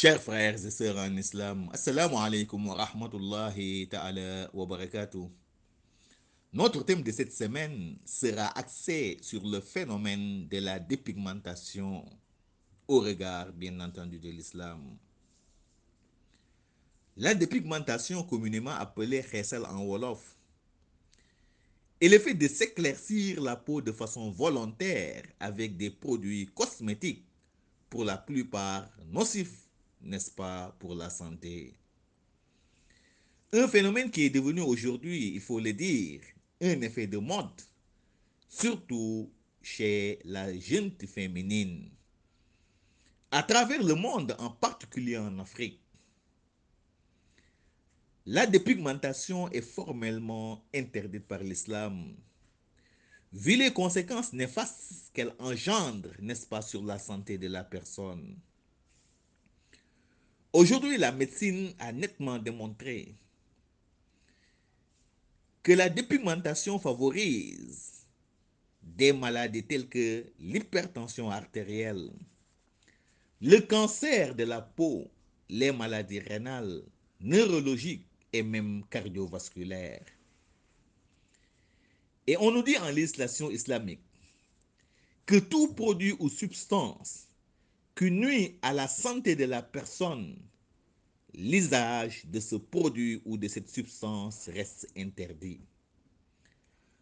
Chers frères et sœurs en islam, Assalamu alaikum wa rahmatullahi ta'ala wa barakatuh. Notre thème de cette semaine sera axé sur le phénomène de la dépigmentation au regard, bien entendu, de l'islam. La dépigmentation, communément appelée Khessel en Wolof, est le fait de s'éclaircir la peau de façon volontaire avec des produits cosmétiques, pour la plupart nocifs n'est-ce pas, pour la santé. Un phénomène qui est devenu aujourd'hui, il faut le dire, un effet de mode, surtout chez la jeune féminine. À travers le monde, en particulier en Afrique, la dépigmentation est formellement interdite par l'islam, vu les conséquences néfastes qu'elle engendre, n'est-ce pas, sur la santé de la personne. Aujourd'hui, la médecine a nettement démontré que la dépigmentation favorise des maladies telles que l'hypertension artérielle, le cancer de la peau, les maladies rénales, neurologiques et même cardiovasculaires. Et on nous dit en législation islamique que tout produit ou substance nuit à la santé de la personne, l'usage de ce produit ou de cette substance reste interdit.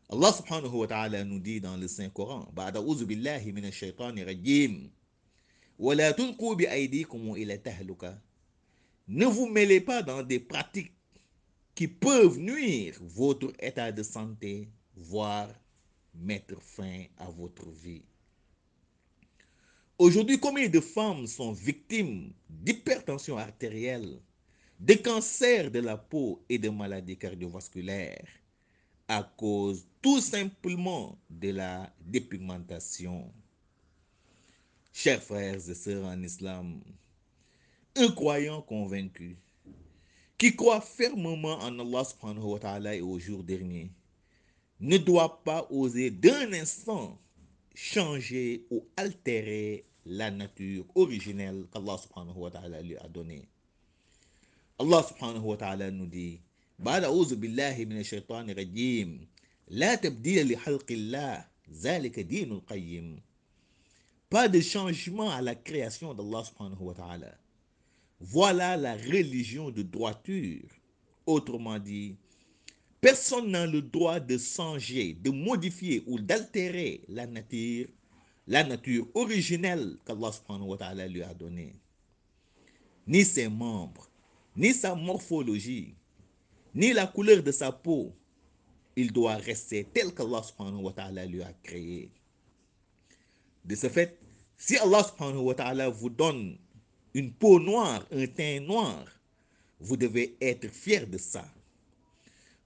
Allah subhanahu wa ta'ala nous dit dans le Saint-Coran, Ne vous mêlez pas dans des pratiques qui peuvent nuire votre état de santé, voire mettre fin à votre vie. Aujourd'hui, combien de femmes sont victimes d'hypertension artérielle, de cancers de la peau et de maladies cardiovasculaires à cause tout simplement de la dépigmentation Chers frères et sœurs en islam, un croyant convaincu qui croit fermement en Allah subhanahu wa ta'ala et au jour dernier ne doit pas oser d'un instant changer ou altérer la nature originelle qu'Allah subhanahu wa ta'ala lui a donnée. Allah subhanahu wa ta'ala nous dit بعد أعوذ بالله من الشيطان الرجيم لا تبديل لخلق الله ذلك دين القيم Pas de changement à la création d'Allah subhanahu wa ta'ala. Voilà la religion de droiture. Autrement dit, Personne n'a le droit de changer, de modifier ou d'altérer la nature, la nature originelle qu'Allah lui a donnée. Ni ses membres, ni sa morphologie, ni la couleur de sa peau. Il doit rester tel qu'Allah lui a créé. De ce fait, si Allah vous donne une peau noire, un teint noir, vous devez être fier de ça.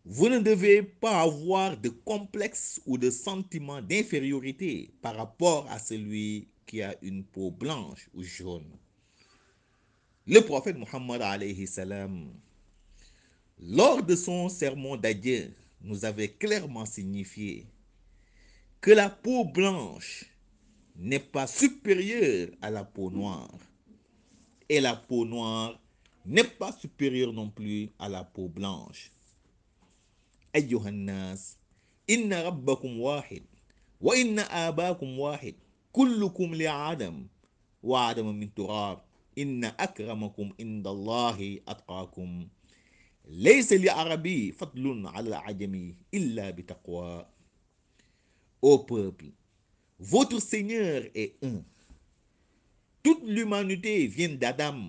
Vous ne devez pas avoir de complexe ou de sentiment d'infériorité par rapport à celui qui a une peau blanche ou jaune. Le prophète Muhammad lors de son sermon d'adieu, nous avait clairement signifié que la peau blanche n'est pas supérieure à la peau noire et la peau noire n'est pas supérieure non plus à la peau blanche. أيها الناس إن ربكم واحد وإن آباكم واحد كلكم لعدم وعدم من تراب إن أكرمكم عند الله أتقاكم ليس لعربي فضل على العجمي إلا بتقوى Ô peuple, votre Seigneur est un. Toute l'humanité vient d'Adam.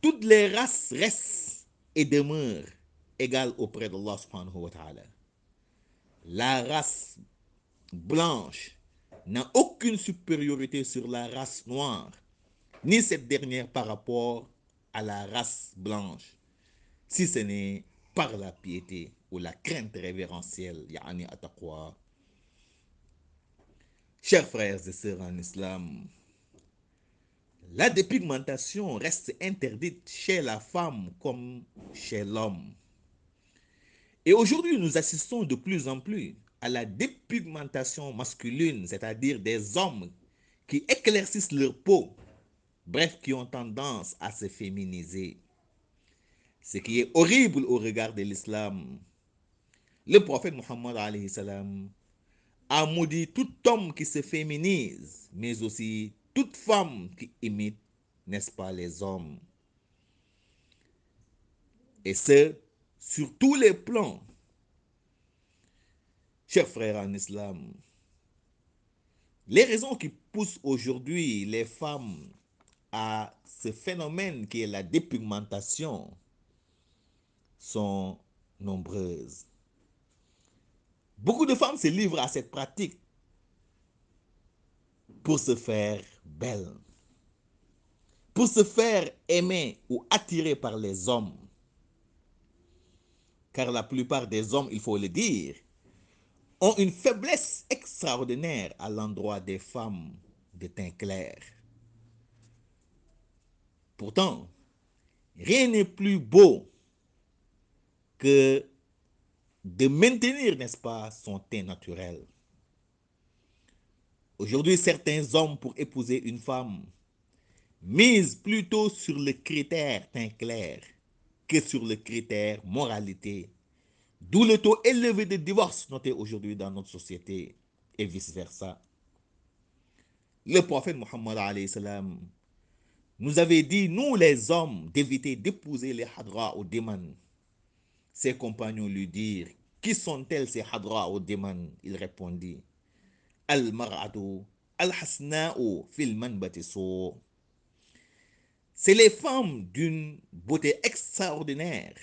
Toutes les races restent et demeurent. égale auprès de subhanahu wa ta'ala. La race blanche n'a aucune supériorité sur la race noire, ni cette dernière par rapport à la race blanche, si ce n'est par la piété ou la crainte révérentielle, yani Chers frères et sœurs en islam, la dépigmentation reste interdite chez la femme comme chez l'homme. Et aujourd'hui, nous assistons de plus en plus à la dépigmentation masculine, c'est-à-dire des hommes qui éclaircissent leur peau, bref, qui ont tendance à se féminiser. Ce qui est horrible au regard de l'islam. Le prophète Mohammed a maudit tout homme qui se féminise, mais aussi toute femme qui imite, n'est-ce pas, les hommes. Et ce, sur tous les plans. Chers frères en islam, les raisons qui poussent aujourd'hui les femmes à ce phénomène qui est la dépigmentation sont nombreuses. Beaucoup de femmes se livrent à cette pratique pour se faire belle, pour se faire aimer ou attirer par les hommes car la plupart des hommes, il faut le dire, ont une faiblesse extraordinaire à l'endroit des femmes de teint clair. Pourtant, rien n'est plus beau que de maintenir, n'est-ce pas, son teint naturel. Aujourd'hui, certains hommes, pour épouser une femme, misent plutôt sur le critère teint clair que sur le critère moralité. D'où le taux élevé de divorce noté aujourd'hui dans notre société et vice-versa. Le prophète Mohammed nous avait dit, nous les hommes, d'éviter d'épouser les hadra ou démons. Ses compagnons lui dirent, qui sont-elles ces hadra ou démons Il répondit, al maradou al-hasna'u Filman c'est les femmes d'une beauté extraordinaire,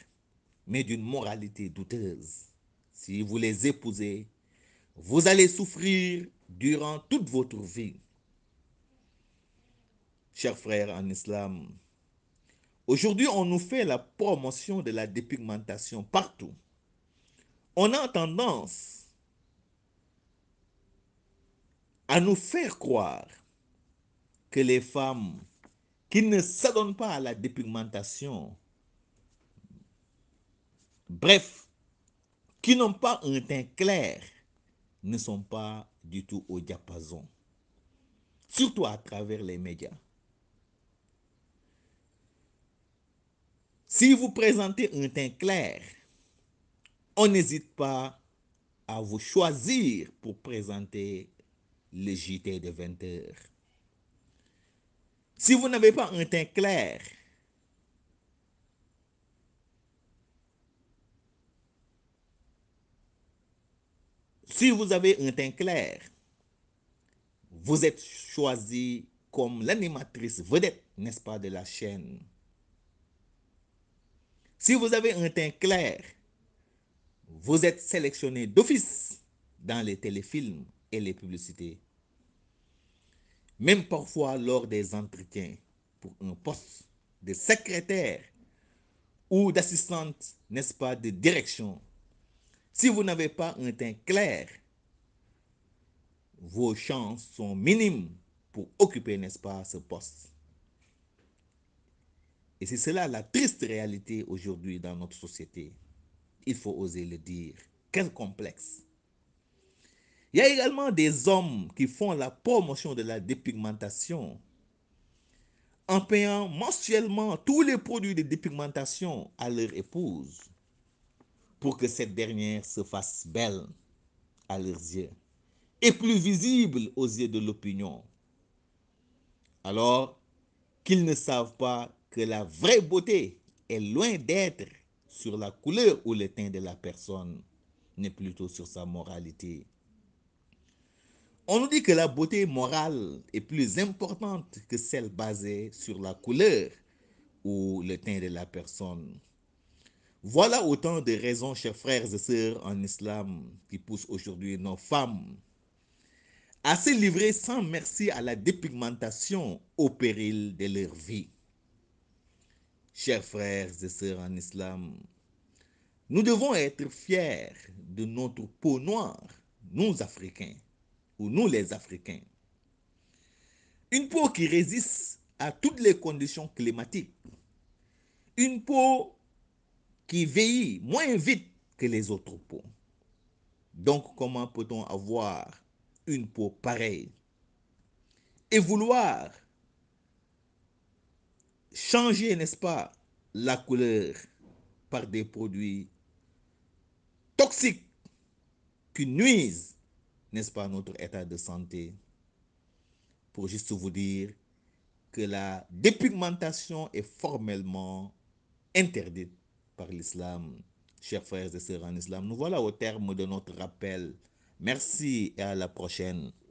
mais d'une moralité douteuse. Si vous les épousez, vous allez souffrir durant toute votre vie. Chers frères en islam, aujourd'hui on nous fait la promotion de la dépigmentation partout. On a tendance à nous faire croire que les femmes qui ne s'adonnent pas à la dépigmentation, bref, qui n'ont pas un teint clair, ne sont pas du tout au diapason, surtout à travers les médias. Si vous présentez un teint clair, on n'hésite pas à vous choisir pour présenter les JT de 20 h si vous n'avez pas un teint clair, si vous avez un teint clair, vous êtes choisi comme l'animatrice vedette, n'est-ce pas, de la chaîne. Si vous avez un teint clair, vous êtes sélectionné d'office dans les téléfilms et les publicités même parfois lors des entretiens pour un poste de secrétaire ou d'assistante, n'est-ce pas, de direction. Si vous n'avez pas un teint clair, vos chances sont minimes pour occuper, n'est-ce pas, ce poste. Et c'est cela la triste réalité aujourd'hui dans notre société. Il faut oser le dire. Quel complexe il y a également des hommes qui font la promotion de la dépigmentation en payant mensuellement tous les produits de dépigmentation à leur épouse pour que cette dernière se fasse belle à leurs yeux et plus visible aux yeux de l'opinion. Alors qu'ils ne savent pas que la vraie beauté est loin d'être sur la couleur ou le teint de la personne, mais plutôt sur sa moralité on nous dit que la beauté morale est plus importante que celle basée sur la couleur ou le teint de la personne. Voilà autant de raisons, chers frères et sœurs en islam, qui poussent aujourd'hui nos femmes à se livrer sans merci à la dépigmentation au péril de leur vie. Chers frères et sœurs en islam, nous devons être fiers de notre peau noire, nous Africains ou nous les Africains. Une peau qui résiste à toutes les conditions climatiques. Une peau qui vieillit moins vite que les autres peaux. Donc comment peut-on avoir une peau pareille et vouloir changer, n'est-ce pas, la couleur par des produits toxiques qui nuisent n'est-ce pas, notre état de santé, pour juste vous dire que la dépigmentation est formellement interdite par l'islam. Chers frères et sœurs en islam, nous voilà au terme de notre rappel. Merci et à la prochaine.